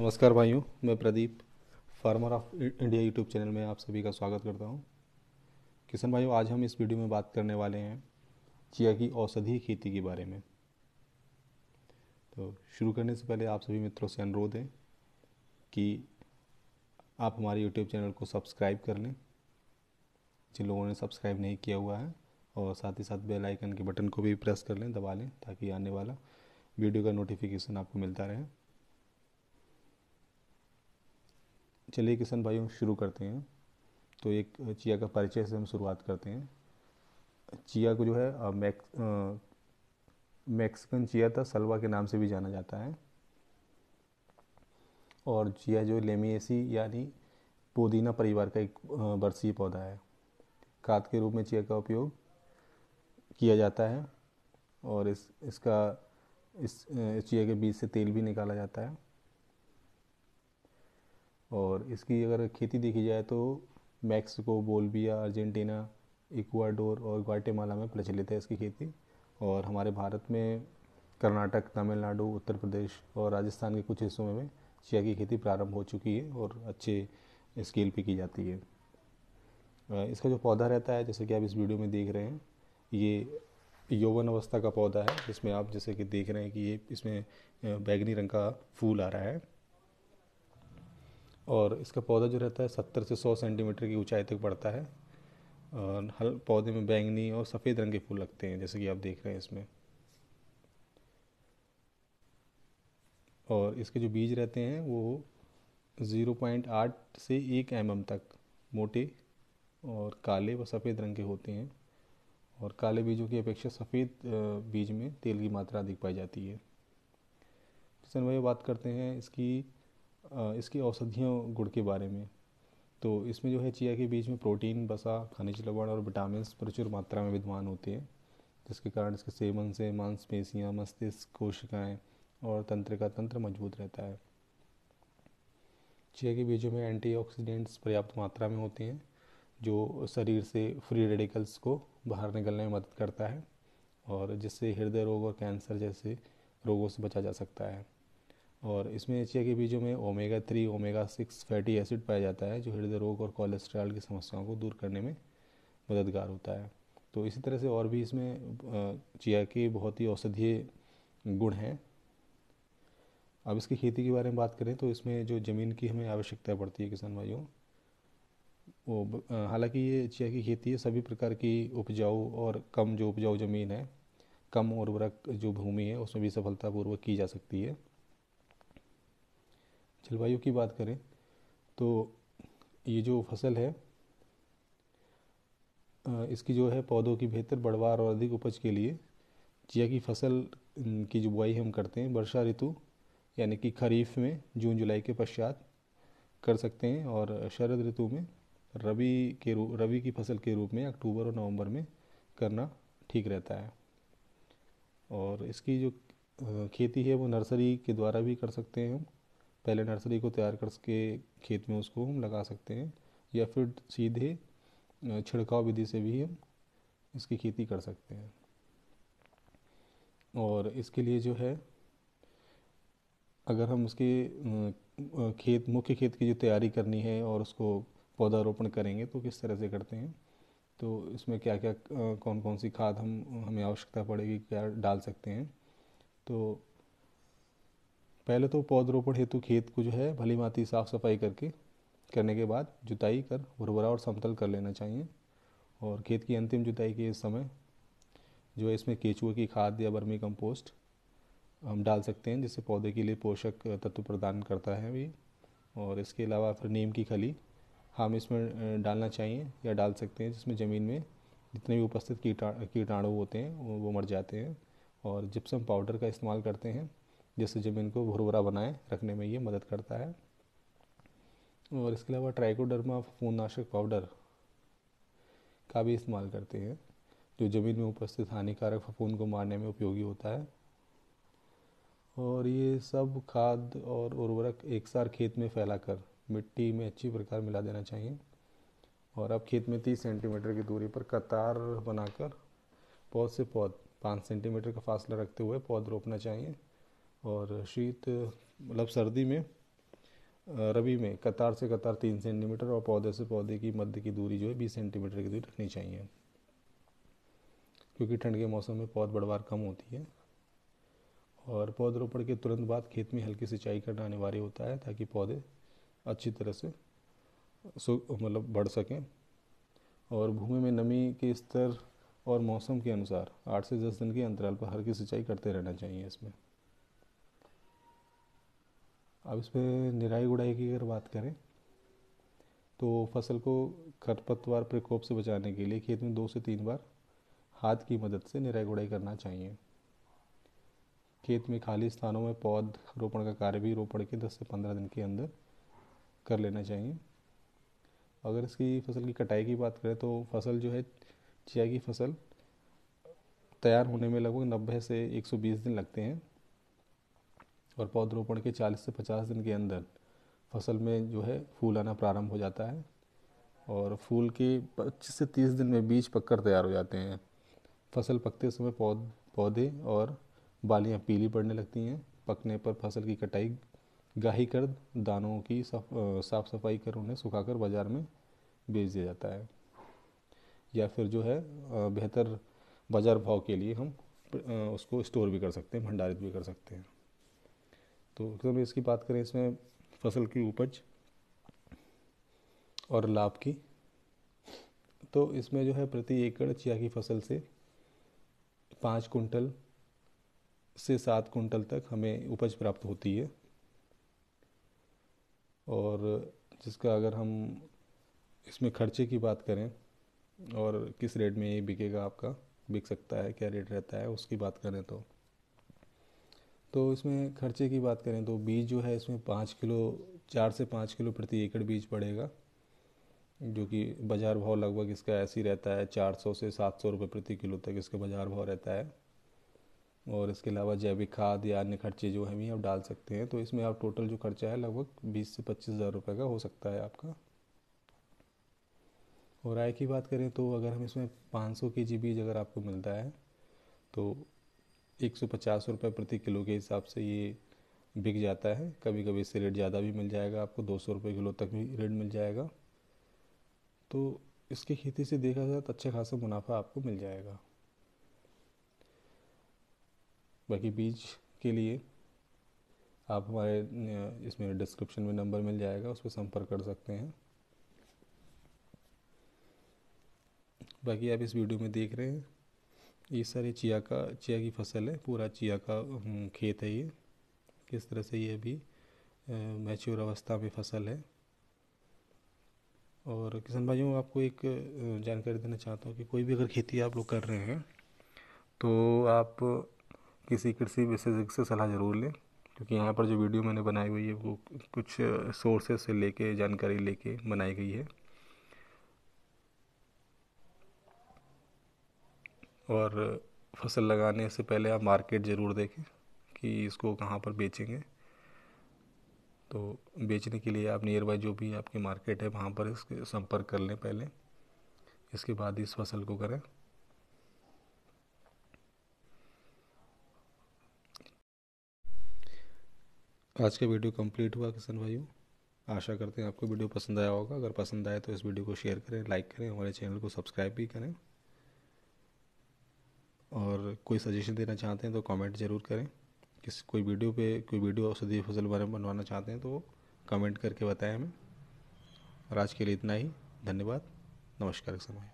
नमस्कार भाइयों मैं Pradeep farmer of India YouTube channel में आप सभी का स्वागत करता हूं। किसान भाइयों आज हम इस वीडियो में बात करने वाले हैं चिया की औषधीय खेती के बारे में तो शुरू करने से पहले आप सभी मित्रों से अनुरोध है कि आप हमारे यूट्यूब चैनल को सब्सक्राइब कर लें जिन लोगों ने सब्सक्राइब नहीं किया हुआ है और साथ ही साथ बेल आइकन के बटन को भी प्रेस कर लें दबा लें ताकि आने वाला वीडियो का नोटिफिकेशन आपको मिलता रहे चलिए किसान भाई हम शुरू करते हैं तो एक चिया का परिचय से हम शुरुआत करते हैं चिया को जो है मैक्स मैक्सिकन चिया था सलवा के नाम से भी जाना जाता है और चिया जो लेमिएसी यानी पुदीना परिवार का एक बरसीय पौधा है खाद के रूप में चिया का उपयोग किया जाता है और इस इसका इस चिया के बीज से तेल भी निकाला जाता है और इसकी अगर खेती देखी जाए तो मैक्सिको बोलबिया अर्जेंटीना इक्वाडोर और ग्वाटेमाला में प्रचलित है इसकी खेती और हमारे भारत में कर्नाटक तमिलनाडु उत्तर प्रदेश और राजस्थान के कुछ हिस्सों में चिया की खेती प्रारंभ हो चुकी है और अच्छे स्केल पे की जाती है इसका जो पौधा रहता है जैसे कि आप इस वीडियो में देख रहे हैं ये यौवन अवस्था का पौधा है जिसमें आप जैसे कि देख रहे हैं कि ये इसमें बैगनी रंग का फूल आ रहा है और इसका पौधा जो रहता है सत्तर से सौ सेंटीमीटर की ऊंचाई तक बढ़ता है और हल पौधे में बैंगनी और सफ़ेद रंग के फूल लगते हैं जैसे कि आप देख रहे हैं इसमें और इसके जो बीज रहते हैं वो ज़ीरो पॉइंट आठ से एक एम एम तक मोटे और काले व सफ़ेद रंग के होते हैं और काले बीजों की अपेक्षा सफ़ेद बीज में तेल की मात्रा अधिक पाई जाती है किसान तो भाई बात करते हैं इसकी इसकी औषधियों गुण के बारे में तो इसमें जो है चिया के बीज में प्रोटीन बसा खनिज लवण और विटामिन प्रचुर मात्रा में विद्यमान होते हैं जिसके कारण इसके सेवन से मांसपेशियाँ मस्तिष्क कोशिकाएँ और तंत्र का तंत्र मजबूत रहता है चिया के बीजों में एंटीऑक्सीडेंट्स पर्याप्त मात्रा में होते हैं जो शरीर से फ्री रेडिकल्स को बाहर निकलने में मदद करता है और जिससे हृदय रोग और कैंसर जैसे रोगों से बचा जा सकता है और इसमें चिया के बीजों में omega three omega six fatty acid पाया जाता है जो हृदय रोग और कोलेस्ट्रॉल की समस्याओं को दूर करने में मददगार होता है तो इसी तरह से और भी इसमें चिया के बहुत ही औषधीय गुण हैं अब इसकी खेती के बारे में बात करें तो इसमें जो ज़मीन की हमें आवश्यकता पड़ती है किसान भाइयों वो हालांकि ये चिया की खेती है सभी प्रकार की उपजाऊ और कम जो उपजाऊ ज़मीन है कम उर्वरक जो भूमि है उसमें भी सफलतापूर्वक की जा सकती है जलवायु की बात करें तो ये जो फसल है इसकी जो है पौधों की बेहतर बढ़वार और अधिक उपज के लिए चिया की फसल की जो बुआई हम करते हैं वर्षा ऋतु यानी कि खरीफ में जून जुलाई के पश्चात कर सकते हैं और शरद ऋतु में रबी के रूप रबी की फसल के रूप में अक्टूबर और नवंबर में करना ठीक रहता है और इसकी जो खेती है वो नर्सरी के द्वारा भी कर सकते हैं हम पहले नर्सरी को तैयार करके खेत में उसको हम लगा सकते हैं या फिर सीधे छिड़काव विधि से भी हम इसकी खेती कर सकते हैं और इसके लिए जो है अगर हम उसके खेत मुख्य खेत की जो तैयारी करनी है और उसको पौधारोपण करेंगे तो किस तरह से करते हैं तो इसमें क्या क्या कौन कौन सी खाद हम हमें आवश्यकता पड़ेगी क्या डाल सकते हैं तो पहले तो पौधरोपण हेतु खेत को जो है भली भांति साफ सफाई करके करने के बाद जुताई कर भुरभुरा और समतल कर लेना चाहिए और खेत की अंतिम जुताई के समय जो है इसमें केचुए की खाद या बर्मी कंपोस्ट हम डाल सकते हैं जिससे पौधे के लिए पोषक तत्व प्रदान करता है भी और इसके अलावा फिर नीम की खली हम इसमें डालना चाहिए या डाल सकते हैं जिसमें ज़मीन में जितने भी उपस्थित कीटाणु होते हैं वो मर जाते हैं और जिप्सम पाउडर का इस्तेमाल करते हैं जिससे ज़मीन को भुरभुरा बनाए रखने में ये मदद करता है और इसके अलावा ट्राइकोडर्मा फूननाशक पाउडर का भी इस्तेमाल करते हैं जो ज़मीन में उपस्थित हानिकारक फफूंद को मारने में उपयोगी होता है और ये सब खाद और उर्वरक एक सार खेत में फैलाकर मिट्टी में अच्छी प्रकार मिला देना चाहिए और अब खेत में तीस सेंटीमीटर की दूरी पर कतार बनाकर पौध से पौध पाँच सेंटीमीटर का फासला रखते हुए पौध रोपना चाहिए और शीत मतलब सर्दी में रबी में कतार से कतार तीन सेंटीमीटर और पौधे से पौधे की मध्य की दूरी जो है बीस सेंटीमीटर की दूरी रखनी चाहिए क्योंकि ठंड के मौसम में पौध बढ़वार कम होती है और पौधरोपण के तुरंत बाद खेत में हल्की सिंचाई करना अनिवार्य होता है ताकि पौधे अच्छी तरह से मतलब बढ़ सकें और भूमि में नमी के स्तर और मौसम के अनुसार आठ से दस दिन के अंतराल पर हल्की सिंचाई करते रहना चाहिए इसमें अब इसमें निराई गुड़ाई की अगर बात करें तो फसल को खरपतवार प्रकोप से बचाने के लिए खेत में दो से तीन बार हाथ की मदद से निराई गुड़ाई करना चाहिए खेत में खाली स्थानों में पौध रोपण का कार्य भी रोपण के 10 से 15 दिन के अंदर कर लेना चाहिए अगर इसकी फसल की कटाई की बात करें तो फसल जो है चिया की फसल तैयार होने में लगभग नब्बे से 120 दिन लगते हैं और पौधरोपण के 40 से 50 दिन के अंदर फसल में जो है फूल आना प्रारंभ हो जाता है और फूल के पच्चीस से तीस दिन में बीज पककर तैयार हो जाते हैं फसल पकते समय पौध पौधे और बालियाँ पीली पड़ने लगती हैं पकने पर फसल की कटाई गाही कर दानों की साफ साफ सफाई कर उन्हें सुखाकर बाज़ार में बेच दिया जाता है या फिर जो है बेहतर बाज़ार भाव के लिए हम उसको स्टोर भी कर सकते हैं भंडारित भी कर सकते हैं तो एकदम इसकी बात करें इसमें फसल की उपज और लाभ की तो इसमें जो है प्रति एकड़ चिया की फसल से पाँच कुंटल से सात कुंटल तक हमें उपज प्राप्त होती है और जिसका अगर हम इसमें खर्चे की बात करें और किस रेट में ये बिकेगा आपका बिक सकता है क्या रेट रहता है उसकी बात करें तो तो इसमें खर्चे की बात करें तो बीज जो है इसमें पाँच किलो चार से पाँच किलो प्रति एकड़ बीज पड़ेगा जो कि बाज़ार भाव लगभग इसका ऐसे ही रहता है चार सौ से सात सौ रुपये प्रति किलो तक इसका बाज़ार भाव रहता है और इसके अलावा जैविक खाद या अन्य खर्चे जो है भी आप डाल सकते हैं तो इसमें आप टोटल जो खर्चा है लगभग बीस से पच्चीस हज़ार रुपये का हो सकता है आपका और आय की बात करें तो अगर हम इसमें पाँच सौ के जी बीज अगर आपको मिलता है तो एक सौ पचास रुपये प्रति किलो के हिसाब से ये बिक जाता है कभी कभी इससे रेट ज़्यादा भी मिल जाएगा आपको दो सौ रुपये किलो तक भी रेट मिल जाएगा तो इसकी खेती से देखा जाए तो अच्छा खासा मुनाफा आपको मिल जाएगा बाकी बीज के लिए आप हमारे इसमें डिस्क्रिप्शन में नंबर मिल जाएगा उस पर संपर्क कर सकते हैं बाकी आप इस वीडियो में देख रहे हैं ये सारे चिया का चिया की फसल है पूरा चिया का खेत है ये किस तरह से ये अभी मैच्योर अवस्था में फसल है और किसान भाइयों आपको एक जानकारी देना चाहता हूँ कि कोई भी अगर खेती आप लोग कर रहे हैं तो आप किसी कृषि विशेषज्ञ से सलाह ज़रूर लें क्योंकि यहाँ पर जो वीडियो मैंने बनाई हुई है वो कुछ सोर्सेस से लेके जानकारी लेके बनाई गई है और फसल लगाने से पहले आप मार्केट ज़रूर देखें कि इसको कहाँ पर बेचेंगे तो बेचने के लिए आप नियर बाई जो भी आपकी मार्केट है वहाँ पर इसके संपर्क कर लें पहले इसके बाद इस फसल को करें आज का वीडियो कंप्लीट हुआ किसान भाइयों आशा करते हैं आपको वीडियो पसंद आया होगा अगर पसंद आए तो इस वीडियो को शेयर करें लाइक करें हमारे चैनल को सब्सक्राइब भी करें और कोई सजेशन देना चाहते हैं तो कमेंट ज़रूर करें किस कोई वीडियो पे कोई वीडियो औषधीय फसल बारे में बनवाना चाहते हैं तो कमेंट करके बताएं हमें और आज के लिए इतना ही धन्यवाद नमस्कार समय